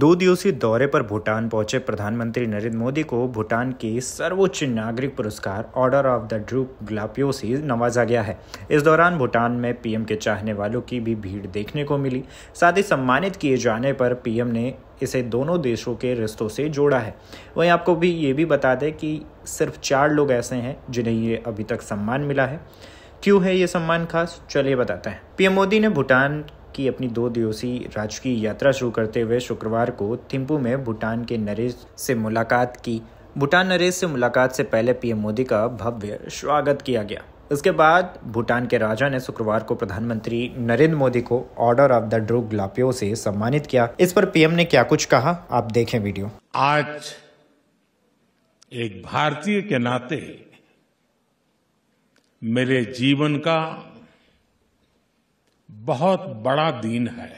दो दिवसीय दौरे पर भूटान पहुंचे प्रधानमंत्री नरेंद्र मोदी को भूटान के सर्वोच्च नागरिक पुरस्कार order of the Druk Gyalpo से नवाजा गया है इस दौरान भूटान में पीएम के चाहने वालों की भी भीड़ देखने को मिली साथ ही सम्मानित किए जाने पर पीएम ने इसे दोनों देशों के रिश्तों से जोड़ा है वहीं आपको भी ये भी बता दें कि सिर्फ चार लोग ऐसे हैं जिन्हें ये अभी तक सम्मान मिला है क्यों है ये सम्मान खास चलिए बताते हैं पीएम मोदी ने भूटान की अपनी दो दिवसीय राजकीय यात्रा शुरू करते हुए शुक्रवार को थिम्पू में भूटान के नरेश से मुलाकात की भूटान नरेश से मुलाकात से पहले पीएम मोदी का भव्य स्वागत किया गया इसके बाद भूटान के राजा ने शुक्रवार को प्रधानमंत्री नरेंद्र मोदी को order of the Druk Gyalpo से सम्मानित किया इस पर पीएम ने क्या कुछ कहा आप देखें वीडियो आज एक भारतीय के नाते मेरे जीवन का बहुत बड़ा दिन है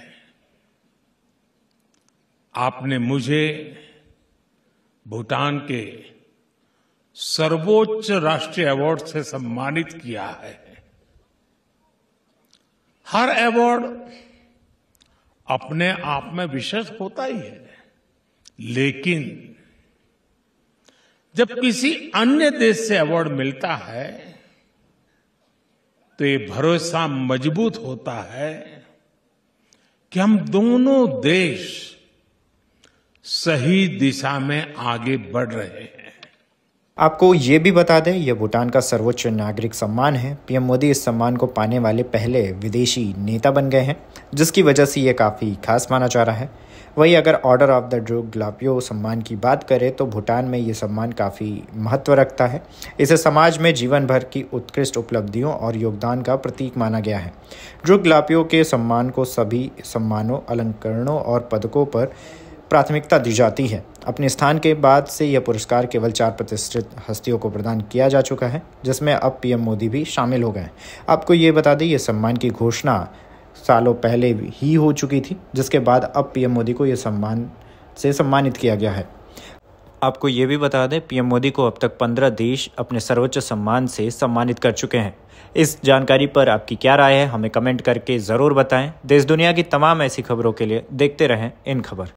आपने मुझे भूटान के सर्वोच्च राष्ट्रीय अवार्ड से सम्मानित किया है हर अवार्ड अपने आप में विशेष होता ही है लेकिन जब किसी अन्य देश से अवार्ड मिलता है तो ये भरोसा मजबूत होता है कि हम दोनों देश सही दिशा में आगे बढ़ रहे हैं आपको ये भी बता दें यह भूटान का सर्वोच्च नागरिक सम्मान है पीएम मोदी इस सम्मान को पाने वाले पहले विदेशी नेता बन गए हैं जिसकी वजह से ये काफ़ी खास माना जा रहा है वहीं अगर order of the Druk Gyalpo सम्मान की बात करें तो भूटान में ये सम्मान काफ़ी महत्व रखता है इसे समाज में जीवन भर की उत्कृष्ट उपलब्धियों और योगदान का प्रतीक माना गया है ड्रो ग्लापियो के सम्मान को सभी सम्मानों अलंकरणों और पदकों पर प्राथमिकता दी जाती है अपने स्थान के बाद से यह पुरस्कार केवल चार प्रतिष्ठित हस्तियों को प्रदान किया जा चुका है जिसमें अब पीएम मोदी भी शामिल हो गए हैं आपको ये बता दें ये सम्मान की घोषणा सालों पहले ही हो चुकी थी जिसके बाद अब पीएम मोदी को यह सम्मान से सम्मानित किया गया है आपको ये भी बता दें पीएम मोदी को अब तक पंद्रह देश अपने सर्वोच्च सम्मान से सम्मानित कर चुके हैं इस जानकारी पर आपकी क्या राय है हमें कमेंट करके ज़रूर बताएं देश दुनिया की तमाम ऐसी खबरों के लिए देखते रहें इन खबर